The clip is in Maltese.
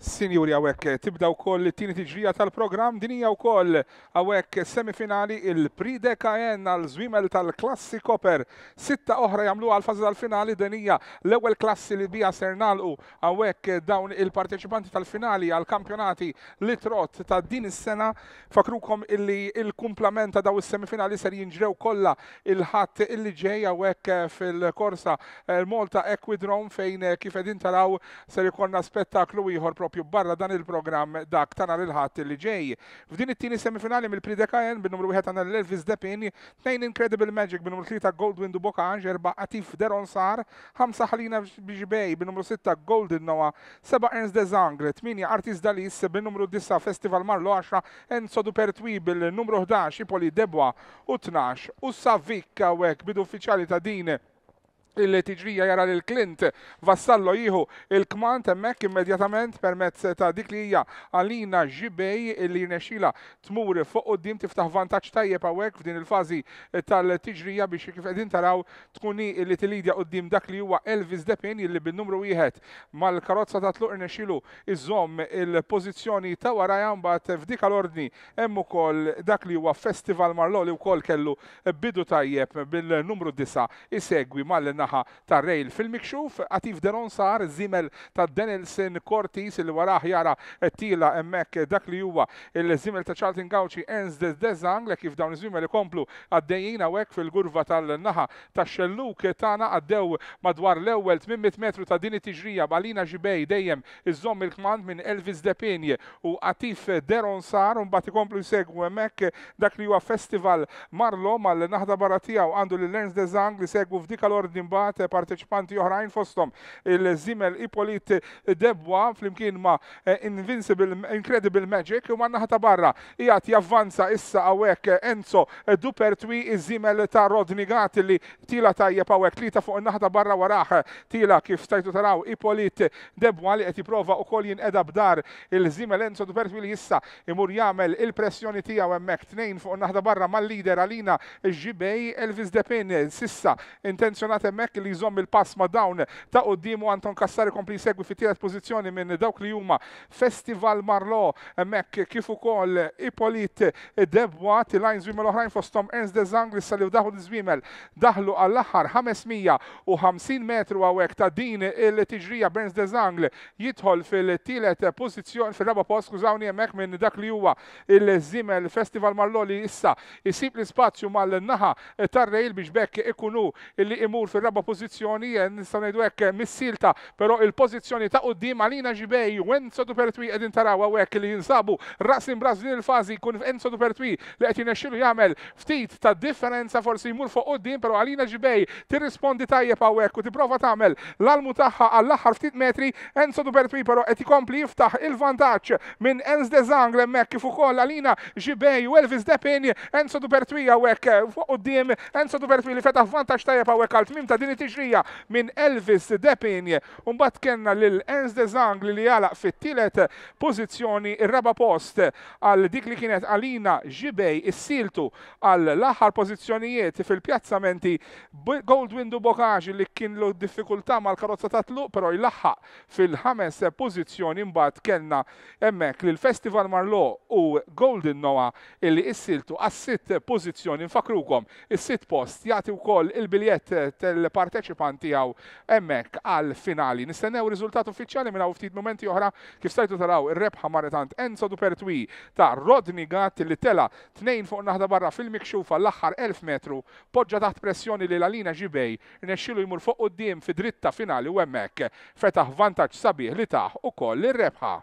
Sinjuri għawek, tibda u koll tini tiġrija tal-program, dinija u koll għawek semifinali il-Pride KN għal-zwimel tal-klassi Koper. Sitta oħra jamlu għal-fazza tal-finali dinija l ewwel klassi li bija sernalqu għawek dawn il-parteċipanti tal-finali għal-kampjonati li trot ta' din is-sena. Fakrukom illi il-kumplament ta' daw is-semifinali ser jinġrew kollha il-ħadd illi ġej għawek fil-korsa eh, Malta Equidrom fejn eh, kif edin taraw ser ikonna spettaklu ieħor propju barra dan il-programm dak ta' nhar il-ħadd li ġej. F'din it-tieni semifinali mill-Pridekajen bin-numru 1 għandna l-Elvis Depin, tnejn Incredible Magic bin-numru 3 Goldwyn Dubokanġ, 4 Atif Deron Sar, 5 Ħalina Biġbej bin-numru 6 Golden Noah, 7 Ernst De Dezangre, 8 Artis Dalis bin-numru 9 Festival Marlo 10 Enzo Dupertwi bin numru 11 Ipoli Debwa u 12 u Savik għawek bid uffiċjali ta' din il-tiġrija jara l Clint vassallo jihu il-kmant emmek immedjatament permezz ta' dik li hija Alina Ġibej li nexxila tmur fuq dim tiftaħ vantaġġ tajjeb hawnhekk f'din il-fażi tal-tiġrija biex kif edin taraw tkuni li tilidja dim dak li huwa Elvis Depin illi bin-numru wieħed mal-karozza ta' tluq irnexxilu iżomm il-pożizzjoni ta' wara jambat f'dik għal ordni hemm ukoll dak li huwa Festival Marloli wkoll kellu bidu tajjeb bil-numru disa' isegwi mal naħa ta' Rejl. Fil-mikxuf, Atif Deron sar zimel ta' Denilson Cortis il waraħ jara tila emmek dak li huwa il-zimel ta' Charlton Gauci Enz Dezang li kif dawn zimel ikomplu għaddejjina wek fil-gurva tal-naħa ta' xelluk tana għaddew madwar l-ewwel 800 metru ta' din it-tiġrija balina ġibej dejjem iżomm il-kmand minn Elvis Depinje u Atif Deron sar un bati ikomplu jsegwu emmek dak li huwa festival Marlo mal-naħda baratija u għandu l-Lens Dezang li segwu f'dik l-ordin mbagħad parteċipanti oħrajn fosthom il-Zimel Ipolit Debwa flimkien ma Invincible Incredible Magic u manna ħata barra jgħat javvanza issa għawek Enzo Dupertwi iż-Zimel ta' Rodni Gat li tila tajjeb għawek li ta' fuq n-ħata barra waraħ tila kif stajtu taraw Ipolit Debwa li qed jipprova wkoll jinqeda b'dar il-Zimel Enzo Dupertwi li issa imur jagħmel il-pressjoni tiegħu hemmhekk tnejn fuq naħda barra mal-lider Alina Ġibej Elvis Depin sissa intenzjonat hemmhekk li jżomm il-pass ma' dawn ta' quddiemu Anton Kassari kompli segwi fit tielet pożizzjoni minn dawk li huma Festival Marlo hemmhekk kif ukoll Ipolit Debwa tilajn żwiemel oħrajn fosthom Ernst de Zanglis sal daħlu żwiemel daħlu għall-aħħar 550 metru hawnhekk ta' din il-tiġrija Berns de Zangl jidħol fil-tielet pożizzjoni fil-raba post skużawni hemmhekk minn dak li huwa il-żimel Festival Marlo li issa isib l-ispazju mal-naħa tar-rejl biex bekk ikunu li imur fil raba pozizjoni, eh, nistaw nejdu hekk eh, missilta, pero il-pozizjoni ta' qudiem għalina ġibej, u Enzo Dupertwi tarawa u hekk li jinsabu rasin braż din il-fażi kun Enzo Dupertwi li qed jinexxilu jagħmel ftit ta' differenza forsi jmur fuq dim, pero għalina ġibej tirrispondi tajjeb hawnhekk u tipprova tagħmel l-almu tagħha għall-aħħar ftit metri, Enzo Dupertwi pero qed ikompli jiftaħ il-vantaġġ minn Enz de Zangl hemmhekk kif ukoll għalina ġibej u Elvis Depin, Enzo Dupertwi hawnhekk eh, fuq qudiem, Enzo Dupertwi li fetaħ vantaġġ tajjeb hawnhekk għal tmim ta' din it-tixrija minn Elvis Depin, unbat kenna lil Enz de Zang li jalaq fit-tielet pożizzjoni ir-raba post għal dik li kienet Alina Ġibej is-siltu għal l-aħħar pożizzjonijiet fil-pjazzamenti Goldwyn Window li kien lu diffikultà mal-karozza ta' tluq, però jlaħħaq fil-ħames pożizzjoni mbagħad kellna hemmhekk lil Festival Marlo u Golden Noah illi issiltu għas-sitt pożizzjoni nfakrukom is-sitt post jagħti wkoll il-biljett tal il-parteċipanti għaw emmek għal-finali. Nistennew riżultat uffiċjali minna uftit ftit momenti oħra kif stajtu taraw ir-rebħa maritant Enzo Dupertwi ta' Rodni Gatt li tela tnejn fuq naħda barra fil-mikxufa l-aħħar 1000 metru poġġa taħt pressjoni li l-Alina Ġibej rnexxilu jmur fuq qudiem fi dritta finali u hemmhekk fetaħ vantaġġ sabiħ li taħ ukoll ir-rebħa.